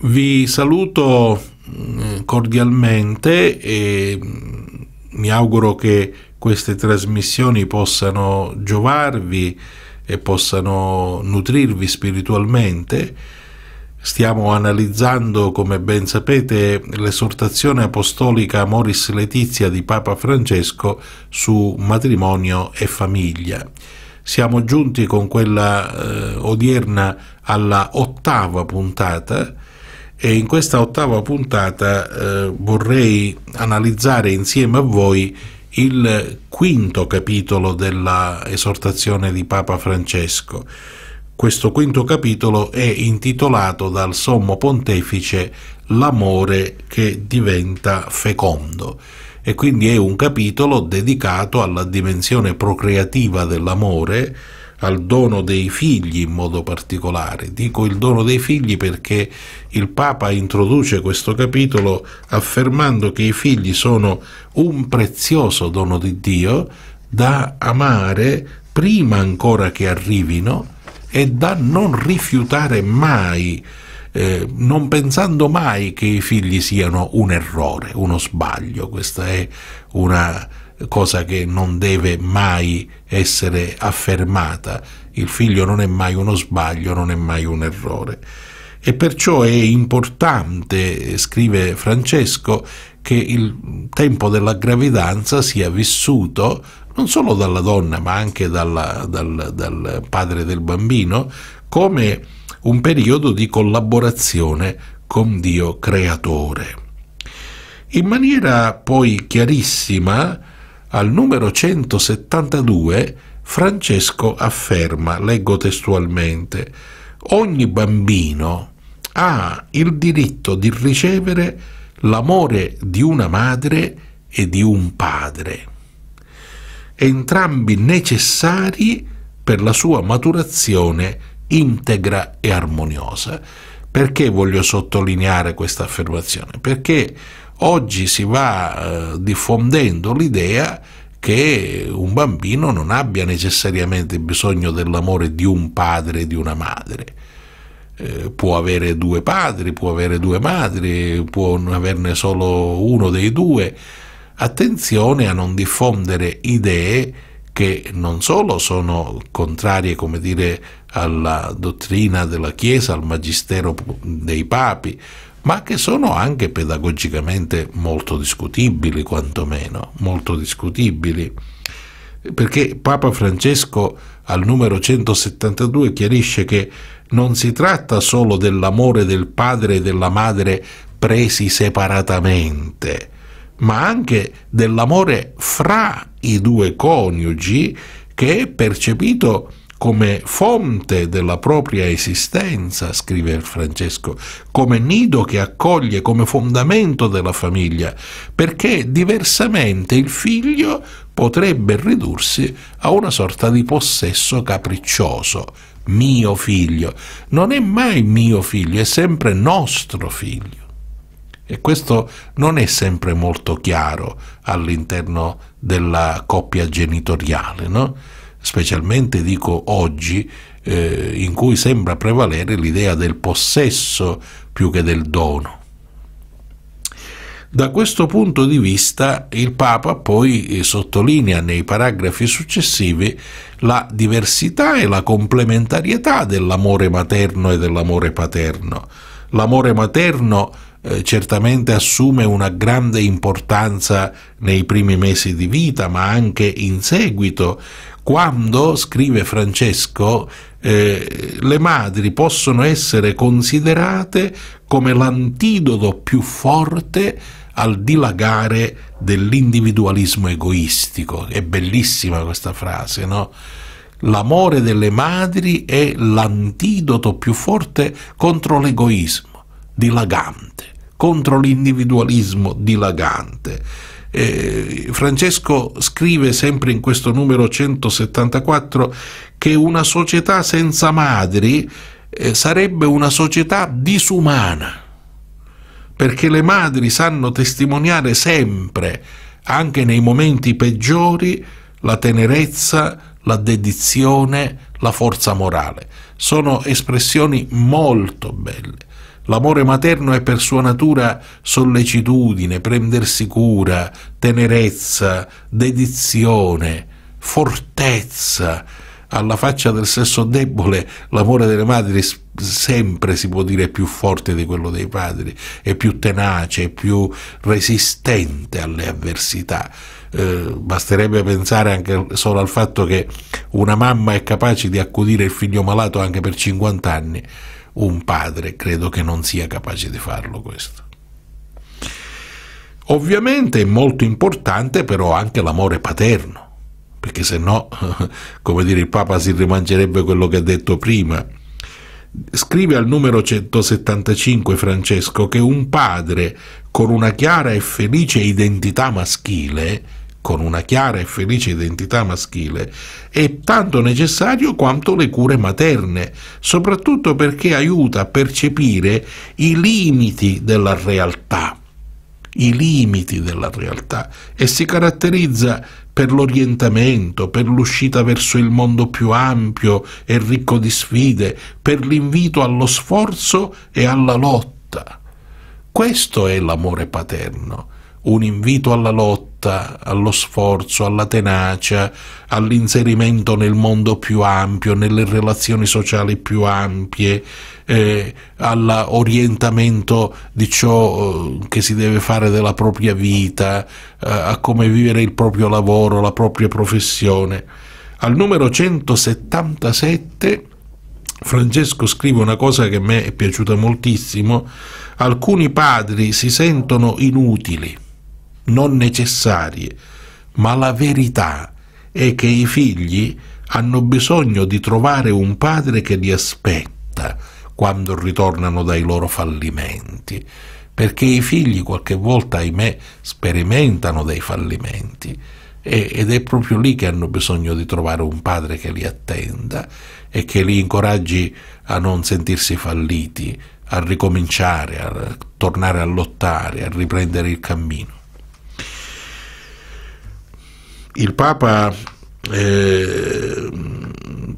Vi saluto mm, cordialmente e mm, mi auguro che queste trasmissioni possano giovarvi e possano nutrirvi spiritualmente. Stiamo analizzando, come ben sapete, l'esortazione apostolica Moris Letizia di Papa Francesco su matrimonio e famiglia. Siamo giunti con quella eh, odierna alla ottava puntata e in questa ottava puntata eh, vorrei analizzare insieme a voi il quinto capitolo della esortazione di Papa Francesco. Questo quinto capitolo è intitolato dal Sommo Pontefice L'amore che diventa fecondo e quindi è un capitolo dedicato alla dimensione procreativa dell'amore al dono dei figli in modo particolare. Dico il dono dei figli perché il Papa introduce questo capitolo affermando che i figli sono un prezioso dono di Dio da amare prima ancora che arrivino e da non rifiutare mai, eh, non pensando mai che i figli siano un errore, uno sbaglio. Questa è una cosa che non deve mai essere affermata. Il figlio non è mai uno sbaglio, non è mai un errore. E perciò è importante, scrive Francesco, che il tempo della gravidanza sia vissuto non solo dalla donna ma anche dalla, dal, dal padre del bambino come un periodo di collaborazione con Dio creatore. In maniera poi chiarissima al numero 172 Francesco afferma, leggo testualmente, ogni bambino ha il diritto di ricevere l'amore di una madre e di un padre, entrambi necessari per la sua maturazione integra e armoniosa. Perché voglio sottolineare questa affermazione? Perché Oggi si va eh, diffondendo l'idea che un bambino non abbia necessariamente bisogno dell'amore di un padre e di una madre. Eh, può avere due padri, può avere due madri, può averne solo uno dei due. Attenzione a non diffondere idee che non solo sono contrarie, come dire, alla dottrina della Chiesa, al magistero dei papi, ma che sono anche pedagogicamente molto discutibili, quantomeno, molto discutibili. Perché Papa Francesco al numero 172 chiarisce che non si tratta solo dell'amore del padre e della madre presi separatamente, ma anche dell'amore fra i due coniugi che è percepito come fonte della propria esistenza, scrive Francesco, come nido che accoglie, come fondamento della famiglia, perché diversamente il figlio potrebbe ridursi a una sorta di possesso capriccioso. Mio figlio. Non è mai mio figlio, è sempre nostro figlio. E questo non è sempre molto chiaro all'interno della coppia genitoriale, no? specialmente dico oggi, eh, in cui sembra prevalere l'idea del possesso più che del dono. Da questo punto di vista il Papa poi eh, sottolinea nei paragrafi successivi la diversità e la complementarietà dell'amore materno e dell'amore paterno. L'amore materno eh, certamente assume una grande importanza nei primi mesi di vita, ma anche in seguito, quando, scrive Francesco, eh, le madri possono essere considerate come l'antidoto più forte al dilagare dell'individualismo egoistico. È bellissima questa frase, no? L'amore delle madri è l'antidoto più forte contro l'egoismo dilagante, contro l'individualismo dilagante. Eh, Francesco scrive sempre in questo numero 174 che una società senza madri eh, sarebbe una società disumana, perché le madri sanno testimoniare sempre, anche nei momenti peggiori, la tenerezza, la dedizione, la forza morale. Sono espressioni molto belle L'amore materno è per sua natura sollecitudine, prendersi cura, tenerezza, dedizione, fortezza. Alla faccia del sesso debole, l'amore delle madri sempre si può dire più forte di quello dei padri, è più tenace, è più resistente alle avversità. Eh, basterebbe pensare anche solo al fatto che una mamma è capace di accudire il figlio malato anche per 50 anni un padre credo che non sia capace di farlo questo. Ovviamente è molto importante però anche l'amore paterno, perché se no, come dire, il Papa si rimangerebbe quello che ha detto prima. Scrive al numero 175 Francesco che un padre con una chiara e felice identità maschile con una chiara e felice identità maschile, è tanto necessario quanto le cure materne, soprattutto perché aiuta a percepire i limiti della realtà i limiti della realtà e si caratterizza per l'orientamento, per l'uscita verso il mondo più ampio e ricco di sfide, per l'invito allo sforzo e alla lotta. Questo è l'amore paterno, un invito alla lotta lotta, allo sforzo, alla tenacia, all'inserimento nel mondo più ampio, nelle relazioni sociali più ampie, eh, all'orientamento di ciò eh, che si deve fare della propria vita, eh, a come vivere il proprio lavoro, la propria professione. Al numero 177 Francesco scrive una cosa che a me è piaciuta moltissimo, alcuni padri si sentono inutili non necessarie, ma la verità è che i figli hanno bisogno di trovare un padre che li aspetta quando ritornano dai loro fallimenti, perché i figli qualche volta, ahimè, sperimentano dei fallimenti ed è proprio lì che hanno bisogno di trovare un padre che li attenda e che li incoraggi a non sentirsi falliti, a ricominciare, a tornare a lottare, a riprendere il cammino. Il Papa eh,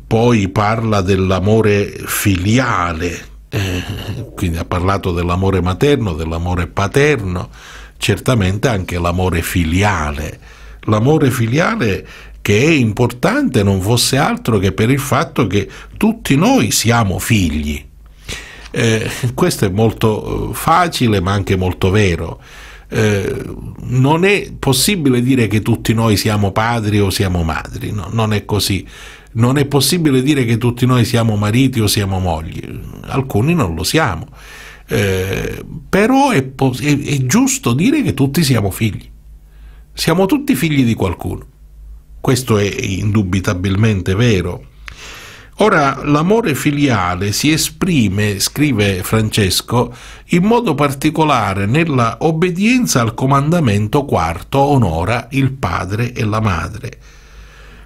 poi parla dell'amore filiale, eh, quindi ha parlato dell'amore materno, dell'amore paterno, certamente anche l'amore filiale. L'amore filiale che è importante non fosse altro che per il fatto che tutti noi siamo figli. Eh, questo è molto eh, facile ma anche molto vero. Eh, non è possibile dire che tutti noi siamo padri o siamo madri, no, non è così. Non è possibile dire che tutti noi siamo mariti o siamo mogli, alcuni non lo siamo. Eh, però è, è, è giusto dire che tutti siamo figli. Siamo tutti figli di qualcuno. Questo è indubitabilmente vero Ora l'amore filiale si esprime, scrive Francesco, in modo particolare nella obbedienza al comandamento quarto onora il padre e la madre.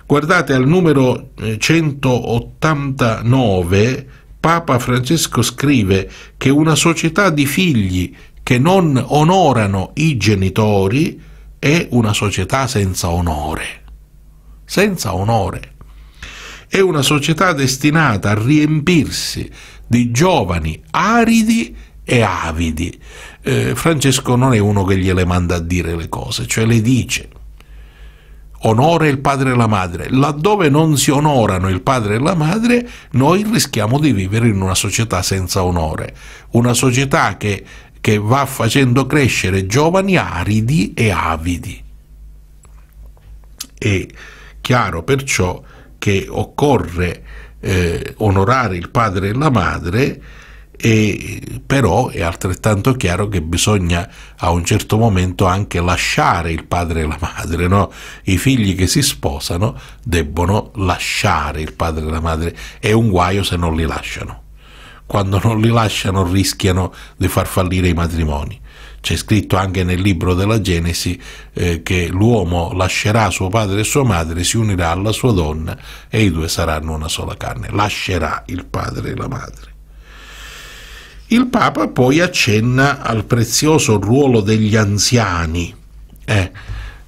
Guardate al numero 189 eh, Papa Francesco scrive che una società di figli che non onorano i genitori è una società senza onore. Senza onore è una società destinata a riempirsi di giovani aridi e avidi. Eh, Francesco non è uno che gliele manda a dire le cose, cioè le dice. Onore il padre e la madre. Laddove non si onorano il padre e la madre, noi rischiamo di vivere in una società senza onore, una società che, che va facendo crescere giovani aridi e avidi. È chiaro perciò che occorre eh, onorare il padre e la madre, e però è altrettanto chiaro che bisogna a un certo momento anche lasciare il padre e la madre, no? i figli che si sposano debbono lasciare il padre e la madre, è un guaio se non li lasciano, quando non li lasciano rischiano di far fallire i matrimoni, c'è scritto anche nel libro della Genesi eh, che l'uomo lascerà suo padre e sua madre, si unirà alla sua donna e i due saranno una sola carne. Lascerà il padre e la madre. Il Papa poi accenna al prezioso ruolo degli anziani. Eh,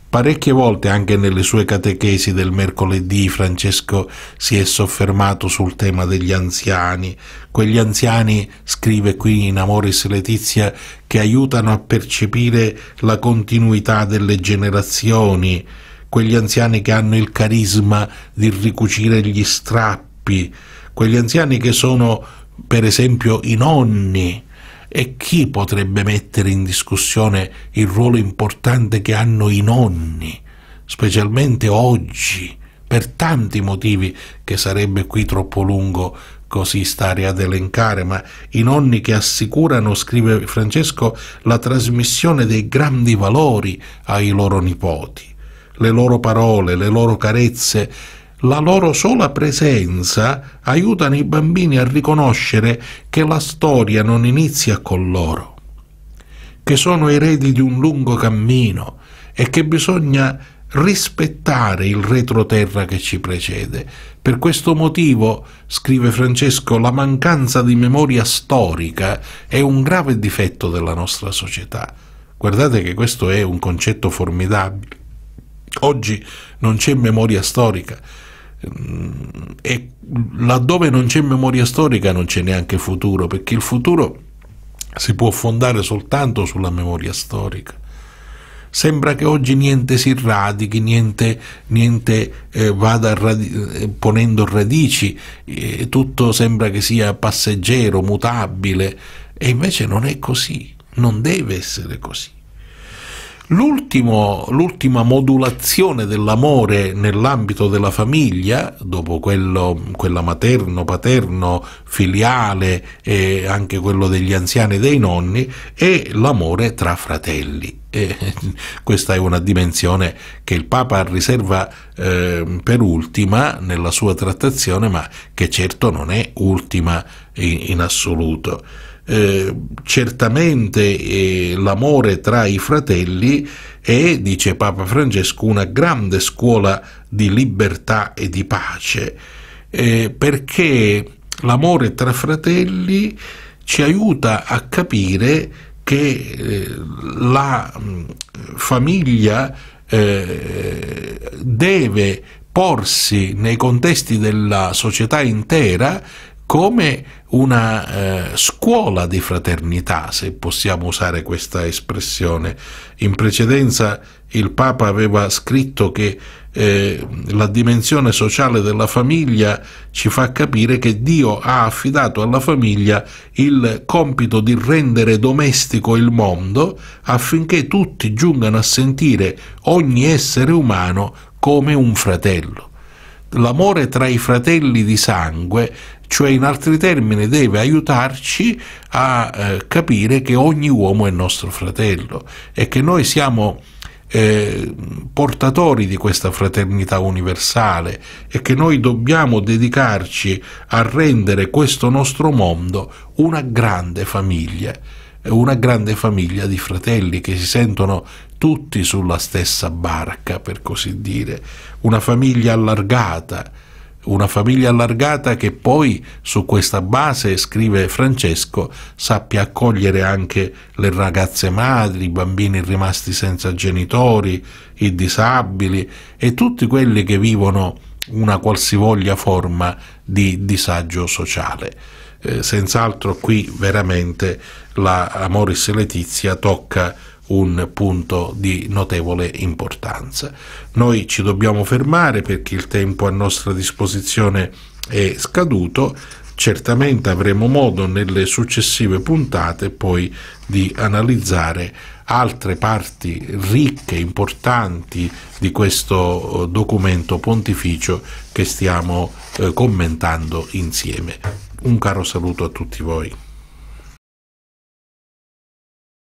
Parecchie volte anche nelle sue catechesi del mercoledì Francesco si è soffermato sul tema degli anziani, quegli anziani, scrive qui in Amoris Letizia, che aiutano a percepire la continuità delle generazioni, quegli anziani che hanno il carisma di ricucire gli strappi, quegli anziani che sono per esempio i nonni, e chi potrebbe mettere in discussione il ruolo importante che hanno i nonni, specialmente oggi, per tanti motivi che sarebbe qui troppo lungo così stare ad elencare, ma i nonni che assicurano, scrive Francesco, la trasmissione dei grandi valori ai loro nipoti. Le loro parole, le loro carezze la loro sola presenza aiutano i bambini a riconoscere che la storia non inizia con loro, che sono eredi di un lungo cammino e che bisogna rispettare il retroterra che ci precede. Per questo motivo, scrive Francesco, la mancanza di memoria storica è un grave difetto della nostra società. Guardate che questo è un concetto formidabile. Oggi non c'è memoria storica, e laddove non c'è memoria storica non c'è neanche futuro, perché il futuro si può fondare soltanto sulla memoria storica. Sembra che oggi niente si radichi, niente, niente eh, vada radi eh, ponendo radici, eh, tutto sembra che sia passeggero, mutabile, e invece non è così, non deve essere così l'ultima modulazione dell'amore nell'ambito della famiglia, dopo quello, quella materno, paterno, filiale e anche quello degli anziani e dei nonni, è l'amore tra fratelli. E questa è una dimensione che il Papa riserva eh, per ultima nella sua trattazione, ma che certo non è ultima in, in assoluto. Eh, certamente eh, l'amore tra i fratelli è, dice Papa Francesco, una grande scuola di libertà e di pace, eh, perché l'amore tra fratelli ci aiuta a capire che eh, la mm, famiglia eh, deve porsi nei contesti della società intera come una eh, scuola di fraternità, se possiamo usare questa espressione. In precedenza il Papa aveva scritto che eh, la dimensione sociale della famiglia ci fa capire che Dio ha affidato alla famiglia il compito di rendere domestico il mondo affinché tutti giungano a sentire ogni essere umano come un fratello. L'amore tra i fratelli di sangue cioè in altri termini deve aiutarci a eh, capire che ogni uomo è nostro fratello e che noi siamo eh, portatori di questa fraternità universale e che noi dobbiamo dedicarci a rendere questo nostro mondo una grande famiglia, una grande famiglia di fratelli che si sentono tutti sulla stessa barca, per così dire, una famiglia allargata, una famiglia allargata che poi su questa base, scrive Francesco, sappia accogliere anche le ragazze madri, i bambini rimasti senza genitori, i disabili e tutti quelli che vivono una qualsivoglia forma di disagio sociale. Eh, senz'altro qui veramente la Amoris Letizia tocca un punto di notevole importanza. Noi ci dobbiamo fermare perché il tempo a nostra disposizione è scaduto, certamente avremo modo nelle successive puntate poi di analizzare altre parti ricche, importanti di questo eh, documento pontificio che stiamo eh, commentando insieme. Un caro saluto a tutti voi.